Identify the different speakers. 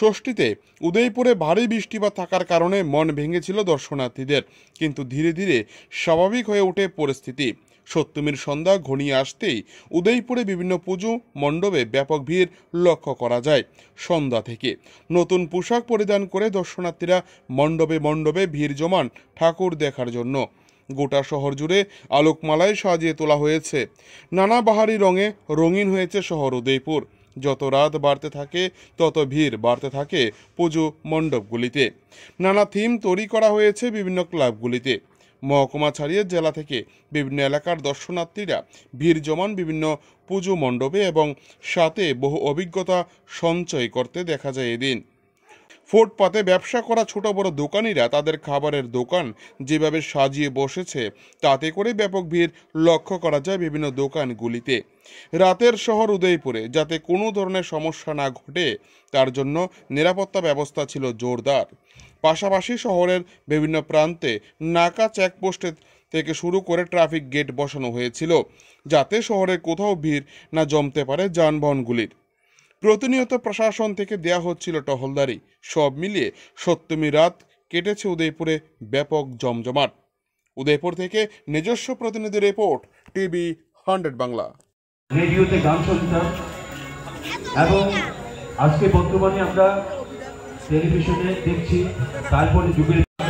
Speaker 1: ষষ্ঠীতে উদয়পুরে ভারী বৃষ্টিপাত থাকার কারণে মন ভেঙেছিল দর্শনার্থীদের কিন্তু ধীরে ধীরে স্বাভাবিক হয়ে ওঠে পরিস্থিতি সত্যমীর সন্ধ্যা ঘনিয়ে আসতেই উদয়পুরে বিভিন্ন পুজো মণ্ডপে ব্যাপক ভিড় লক্ষ্য করা যায় সন্ধ্যা থেকে নতুন পোশাক পরিধান করে দর্শনার্থীরা মণ্ডপে মণ্ডপে ভিড় জমান ঠাকুর দেখার জন্য গোটা শহর জুড়ে আলোকমালায় সাজিয়ে তোলা হয়েছে নানা বাহারি রঙে রঙিন হয়েছে শহর উদয়পুর যত রাত বাড়তে থাকে তত ভিড় বাড়তে থাকে পুজো মণ্ডপগুলিতে নানা থিম তৈরি করা হয়েছে বিভিন্ন ক্লাবগুলিতে মহকুমা ছাড়িয়ে জেলা থেকে বিভিন্ন এলাকার দর্শনার্থীরা ভিড় জমান বিভিন্ন পুজো মণ্ডপে এবং সাথে বহু অভিজ্ঞতা সঞ্চয় করতে দেখা যায় এদিন ফুটপাতে ব্যবসা করা ছোট বড় দোকানিরা তাদের খাবারের দোকান যেভাবে সাজিয়ে বসেছে তাতে করে ব্যাপক ভিড় লক্ষ্য করা যায় বিভিন্ন দোকানগুলিতে রাতের শহর উদয়পুরে যাতে কোনো ধরনের সমস্যা না ঘটে তার জন্য নিরাপত্তা ব্যবস্থা ছিল জোরদার পাশাপাশি শহরের বিভিন্ন প্রান্তে নাকা চেকপোস্টে থেকে শুরু করে ট্রাফিক গেট বসানো হয়েছিল যাতে শহরের কোথাও ভিড় না জমতে পারে যানবাহনগুলির প্রতিনিয়ত প্রশাসন থেকে দেয়া হচ্ছিল টহলদারি সব মিলিয়ে সপ্তমী রাত কেটেছে উদয়পুরে ব্যাপক জমজমাট উদয়পুর থেকে নিজস্ব প্রতিনিধি রিপোর্ট টিভি হান্ড্রেড বাংলা রেডিওতে গান শুনতাম এবং আজকে বর্তমানে আমরা টেলিভিশনে দেখছি তারপরে যুগের